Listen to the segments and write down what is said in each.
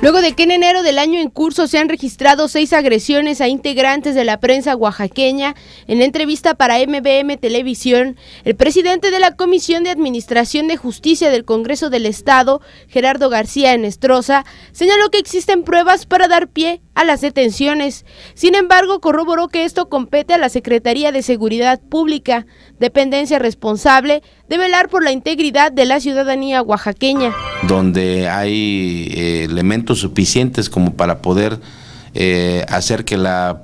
Luego de que en enero del año en curso se han registrado seis agresiones a integrantes de la prensa oaxaqueña, en entrevista para MBM Televisión, el presidente de la Comisión de Administración de Justicia del Congreso del Estado, Gerardo García Enestrosa, señaló que existen pruebas para dar pie a las detenciones. Sin embargo, corroboró que esto compete a la Secretaría de Seguridad Pública, dependencia responsable de velar por la integridad de la ciudadanía oaxaqueña. Donde hay eh, elementos suficientes como para poder eh, hacer que la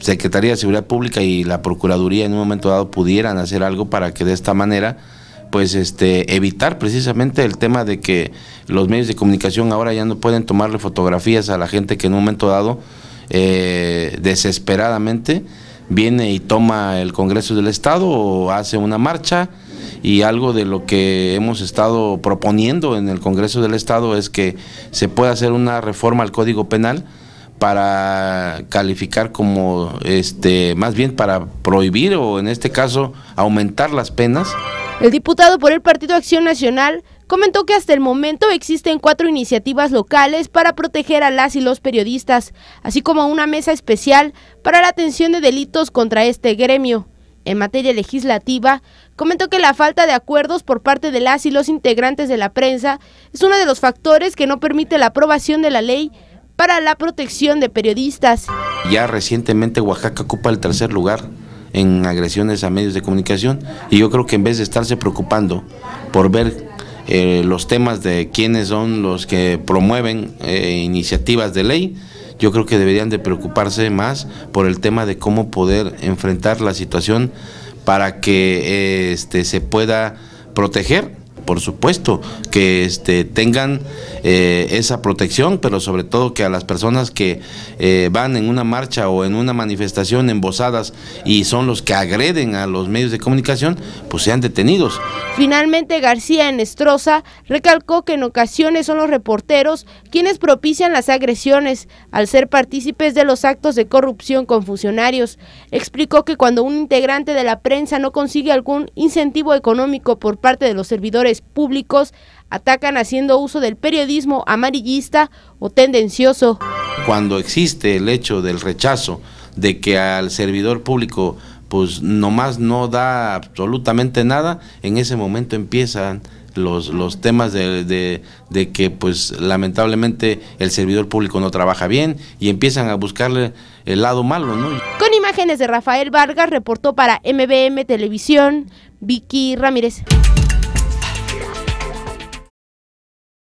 Secretaría de Seguridad Pública y la Procuraduría en un momento dado pudieran hacer algo para que de esta manera pues este evitar precisamente el tema de que los medios de comunicación ahora ya no pueden tomarle fotografías a la gente que en un momento dado eh, desesperadamente viene y toma el Congreso del Estado o hace una marcha y algo de lo que hemos estado proponiendo en el Congreso del Estado es que se pueda hacer una reforma al Código Penal para calificar como este más bien para prohibir o en este caso aumentar las penas el diputado por el Partido Acción Nacional comentó que hasta el momento existen cuatro iniciativas locales para proteger a las y los periodistas, así como una mesa especial para la atención de delitos contra este gremio. En materia legislativa, comentó que la falta de acuerdos por parte de las y los integrantes de la prensa es uno de los factores que no permite la aprobación de la ley para la protección de periodistas. Ya recientemente Oaxaca ocupa el tercer lugar en agresiones a medios de comunicación y yo creo que en vez de estarse preocupando por ver eh, los temas de quiénes son los que promueven eh, iniciativas de ley, yo creo que deberían de preocuparse más por el tema de cómo poder enfrentar la situación para que eh, este, se pueda proteger por supuesto, que este, tengan eh, esa protección, pero sobre todo que a las personas que eh, van en una marcha o en una manifestación embosadas y son los que agreden a los medios de comunicación, pues sean detenidos. Finalmente, García Enestrosa recalcó que en ocasiones son los reporteros quienes propician las agresiones al ser partícipes de los actos de corrupción con funcionarios. Explicó que cuando un integrante de la prensa no consigue algún incentivo económico por parte de los servidores públicos atacan haciendo uso del periodismo amarillista o tendencioso. Cuando existe el hecho del rechazo de que al servidor público pues nomás no da absolutamente nada, en ese momento empiezan los, los temas de, de, que pues lamentablemente el servidor público no trabaja bien y empiezan a buscarle el lado malo, Con imágenes de Rafael Vargas reportó para MBM Televisión Vicky Ramírez.